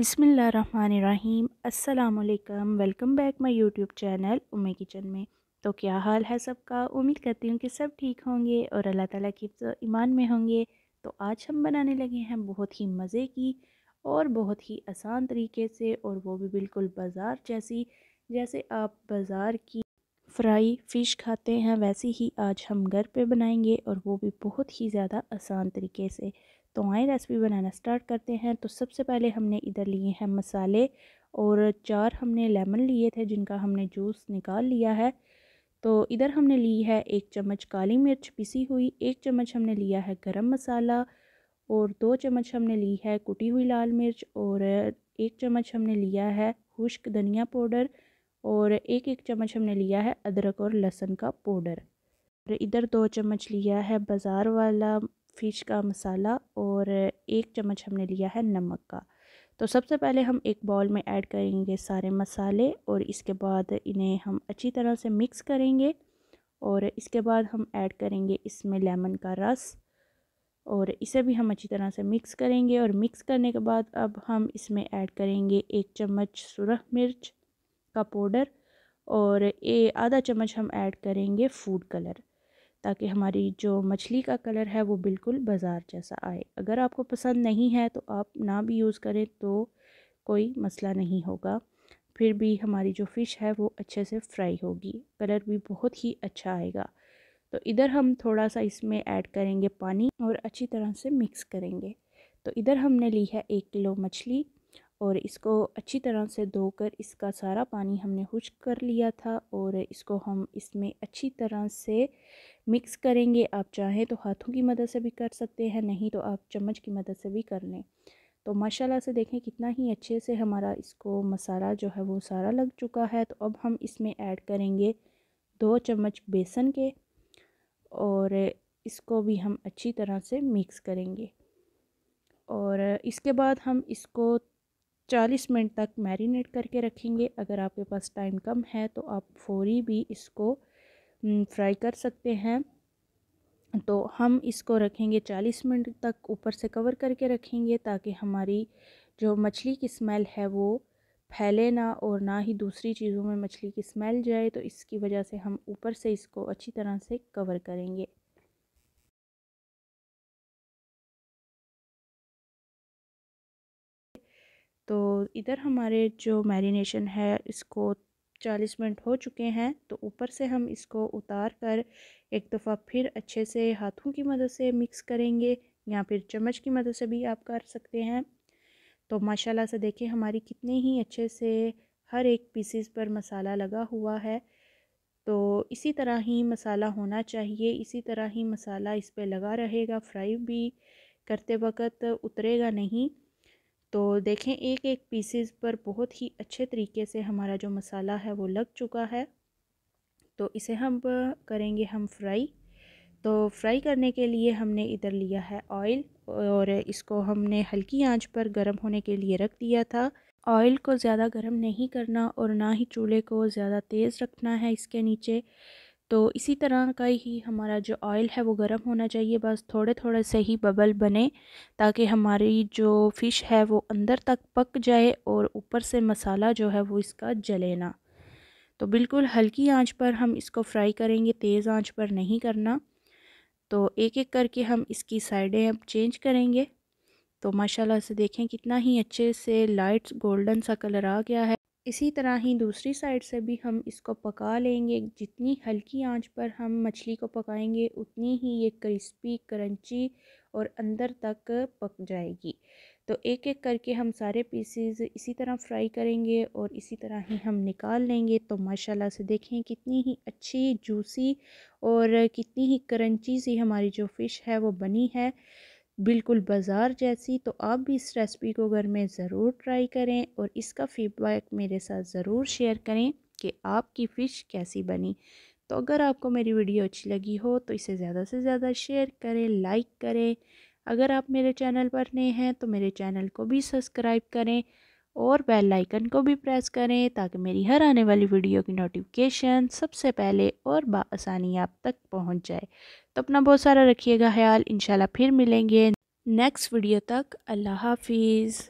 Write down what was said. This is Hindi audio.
बिसमीम् अल्लाम welcome back my YouTube channel Ume Kitchen में तो क्या हाल है सबका उम्मीद करती हूँ कि सब ठीक होंगे और अल्लाह ताला की तो ईमान में होंगे तो आज हम बनाने लगे हैं बहुत ही मज़े की और बहुत ही आसान तरीके से और वो भी बिल्कुल बाज़ार जैसी जैसे आप बाज़ार की फ्राई फ़िश खाते हैं वैसे ही आज हम घर पे बनाएंगे और वो भी बहुत ही ज़्यादा आसान तरीके से तो आए रेसिपी बनाना स्टार्ट करते हैं तो सबसे पहले हमने इधर लिए हैं मसाले और चार हमने लेमन लिए थे जिनका हमने जूस निकाल लिया है तो इधर हमने ली है एक चम्मच काली मिर्च पिसी हुई एक चम्मच हमने लिया है गरम मसाला और दो चम्मच हमने ली है कुटी हुई लाल मिर्च और एक चम्मच हमने लिया है खुश्क धनिया पाउडर और एक एक चम्मच हमने लिया है अदरक और लहसुन का पाउडर और इधर दो चम्मच लिया है बाज़ार वाला फ़िश का मसाला और एक चम्मच हमने लिया है नमक का तो सबसे पहले हम एक बॉल में ऐड करेंगे सारे मसाले और इसके बाद इन्हें हम अच्छी तरह से मिक्स करेंगे और इसके बाद हम ऐड करेंगे इसमें लेमन का रस और इसे भी हम अच्छी तरह से मिक्स करेंगे और मिक्स करने के बाद अब हम इसमें ऐड करेंगे एक चम्मच सुरख मिर्च का पाउडर और ये आधा चम्मच हम ऐड करेंगे फूड कलर ताकि हमारी जो मछली का कलर है वो बिल्कुल बाज़ार जैसा आए अगर आपको पसंद नहीं है तो आप ना भी यूज़ करें तो कोई मसला नहीं होगा फिर भी हमारी जो फ़िश है वो अच्छे से फ्राई होगी कलर भी बहुत ही अच्छा आएगा तो इधर हम थोड़ा सा इसमें ऐड करेंगे पानी और अच्छी तरह से मिक्स करेंगे तो इधर हमने ली है एक किलो मछली और इसको अच्छी तरह से धोकर इसका सारा पानी हमने खुश कर लिया था और इसको हम इसमें अच्छी तरह से मिक्स करेंगे आप चाहें तो हाथों की मदद से भी कर सकते हैं नहीं तो आप चम्मच की मदद से भी कर लें तो माशाल्लाह से देखें कितना ही अच्छे से हमारा इसको मसाला जो है वो सारा लग चुका है तो अब हम इसमें ऐड करेंगे दो चम्मच बेसन के और इसको भी हम अच्छी तरह से मिक्स करेंगे और इसके बाद हम इसको 40 मिनट तक मैरिनेट करके रखेंगे अगर आपके पास टाइम कम है तो आप फौरी भी इसको फ्राई हम्म, कर सकते हैं तो हम इसको रखेंगे चालीस मिनट तक ऊपर से कवर करके रखेंगे ताकि हमारी जो मछली की स्मेल है वो फैले ना और ना ही दूसरी चीज़ों में मछली की स्मेल जाए तो इसकी वजह से हम ऊपर से इसको अच्छी तरह से कवर करेंगे तो इधर हमारे जो मैरिनेशन है इसको चालीस मिनट हो चुके हैं तो ऊपर से हम इसको उतार कर एक दफ़ा फिर अच्छे से हाथों की मदद से मिक्स करेंगे या फिर चम्मच की मदद से भी आप कर सकते हैं तो माशाल्लाह से देखें हमारी कितने ही अच्छे से हर एक पीसीस पर मसाला लगा हुआ है तो इसी तरह ही मसाला होना चाहिए इसी तरह ही मसाला इस पर लगा रहेगा फ्राई भी करते वक्त उतरेगा नहीं तो देखें एक एक पीसेस पर बहुत ही अच्छे तरीके से हमारा जो मसाला है वो लग चुका है तो इसे हम करेंगे हम फ्राई तो फ्राई करने के लिए हमने इधर लिया है ऑयल और इसको हमने हल्की आंच पर गर्म होने के लिए रख दिया था ऑयल को ज़्यादा गर्म नहीं करना और ना ही चूल्हे को ज़्यादा तेज़ रखना है इसके नीचे तो इसी तरह का ही हमारा जो ऑयल है वो गर्म होना चाहिए बस थोड़े थोड़े से ही बबल बने ताकि हमारी जो फ़िश है वो अंदर तक पक जाए और ऊपर से मसाला जो है वो इसका जले ना तो बिल्कुल हल्की आंच पर हम इसको फ्राई करेंगे तेज़ आंच पर नहीं करना तो एक एक करके हम इसकी साइडें अब चेंज करेंगे तो माशाल्लाह से देखें कितना ही अच्छे से लाइट गोल्डन सा कलर आ गया है इसी तरह ही दूसरी साइड से भी हम इसको पका लेंगे जितनी हल्की आंच पर हम मछली को पकाएंगे उतनी ही ये क्रिस्पी क्रंची और अंदर तक पक जाएगी तो एक एक करके हम सारे पीसेस इसी तरह फ्राई करेंगे और इसी तरह ही हम निकाल लेंगे तो माशाल्लाह से देखें कितनी ही अच्छी जूसी और कितनी ही क्रंची सी हमारी जो फ़िश है वो बनी है बिल्कुल बाज़ार जैसी तो आप भी इस रेसिपी को घर में ज़रूर ट्राई करें और इसका फीडबैक मेरे साथ ज़रूर शेयर करें कि आपकी फ़िश कैसी बनी तो अगर आपको मेरी वीडियो अच्छी लगी हो तो इसे ज़्यादा से ज़्यादा शेयर करें लाइक करें अगर आप मेरे चैनल पर नए हैं तो मेरे चैनल को भी सब्सक्राइब करें और बेल आइकन को भी प्रेस करें ताकि मेरी हर आने वाली वीडियो की नोटिफिकेशन सबसे पहले और बसानी आप तक पहुंच जाए तो अपना बहुत सारा रखिएगा ख्याल इंशाल्लाह फिर मिलेंगे नेक्स्ट वीडियो तक अल्लाह हाफिज़